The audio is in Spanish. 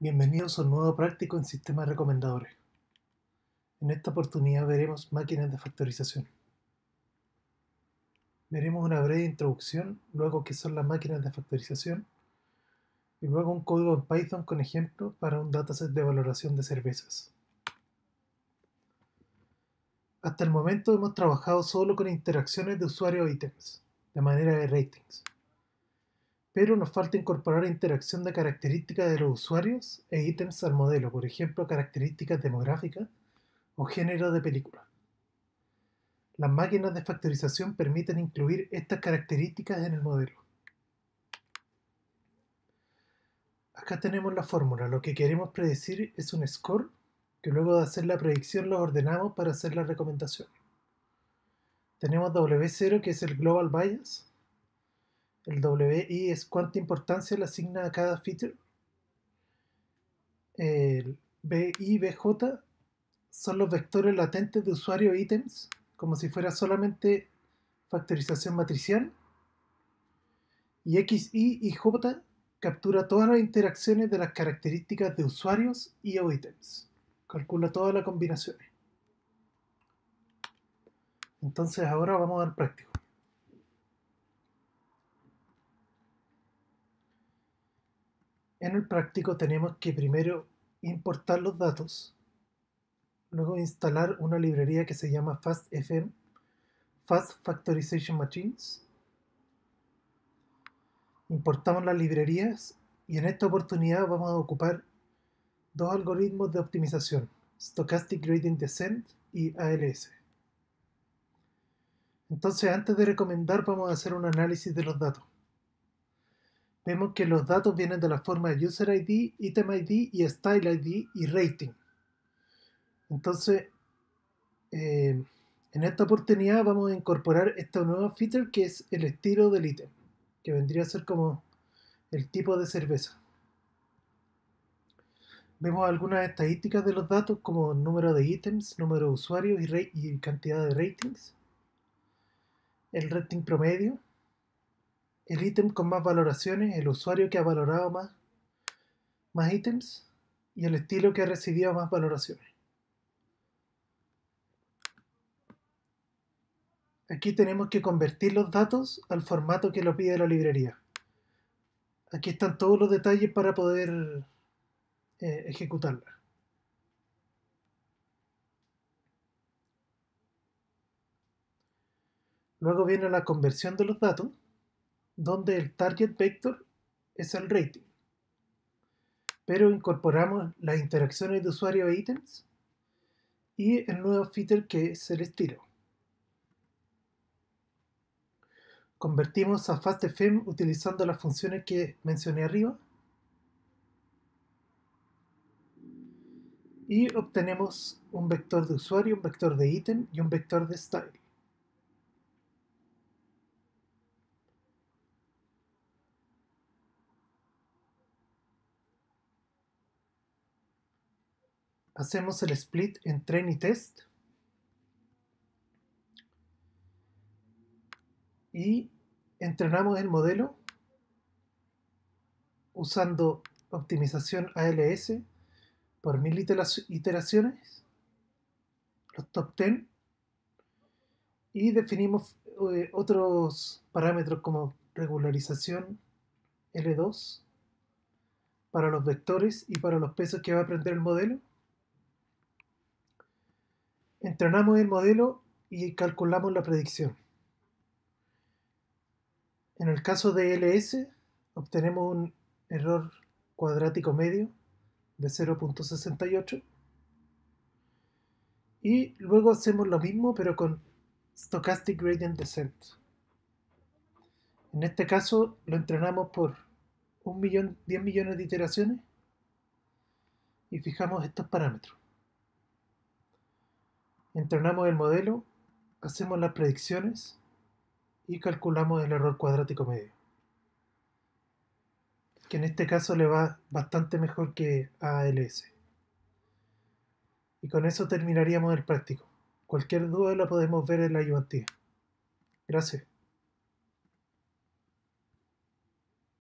Bienvenidos a un nuevo práctico en sistemas recomendadores. En esta oportunidad veremos máquinas de factorización. Veremos una breve introducción, luego qué son las máquinas de factorización y luego un código en Python con ejemplo para un dataset de valoración de cervezas. Hasta el momento hemos trabajado solo con interacciones de usuarios o e ítems, de manera de ratings pero nos falta incorporar interacción de características de los usuarios e ítems al modelo, por ejemplo, características demográficas o género de película. Las máquinas de factorización permiten incluir estas características en el modelo. Acá tenemos la fórmula. Lo que queremos predecir es un score que luego de hacer la predicción lo ordenamos para hacer la recomendación. Tenemos W0 que es el Global Bias el WI es cuánta importancia le asigna a cada feature. El BI y BJ son los vectores latentes de usuario ítems, como si fuera solamente factorización matricial. Y XI y J captura todas las interacciones de las características de usuarios y o ítems. Calcula todas las combinaciones. Entonces ahora vamos al práctico. en el práctico tenemos que primero importar los datos, luego instalar una librería que se llama FastFM, Fast Factorization Machines. Importamos las librerías y en esta oportunidad vamos a ocupar dos algoritmos de optimización, Stochastic Gradient Descent y ALS. Entonces, antes de recomendar, vamos a hacer un análisis de los datos vemos que los datos vienen de la forma de User ID, Item ID y Style ID y Rating. Entonces, eh, en esta oportunidad vamos a incorporar este nuevo feature que es el estilo del ítem, que vendría a ser como el tipo de cerveza. Vemos algunas estadísticas de los datos como número de ítems, número de usuarios y cantidad de ratings. El rating promedio, el ítem con más valoraciones, el usuario que ha valorado más, más ítems y el estilo que ha recibido más valoraciones. Aquí tenemos que convertir los datos al formato que lo pide la librería. Aquí están todos los detalles para poder eh, ejecutarla. Luego viene la conversión de los datos donde el target vector es el rating. Pero incorporamos las interacciones de usuario e ítems y el nuevo feature que es el estilo. Convertimos a FastFM utilizando las funciones que mencioné arriba. Y obtenemos un vector de usuario, un vector de ítem y un vector de style. hacemos el split en tren y test. Y entrenamos el modelo usando optimización ALS por mil iteraciones, los top 10, y definimos eh, otros parámetros como regularización L2 para los vectores y para los pesos que va a aprender el modelo entrenamos el modelo y calculamos la predicción. En el caso de LS, obtenemos un error cuadrático medio de 0.68 y luego hacemos lo mismo pero con Stochastic Gradient Descent. En este caso lo entrenamos por un millón, 10 millones de iteraciones y fijamos estos parámetros entrenamos el modelo, hacemos las predicciones y calculamos el error cuadrático medio. Que en este caso le va bastante mejor que a ALS. Y con eso terminaríamos el práctico. Cualquier duda la podemos ver en la ayudantía. Gracias.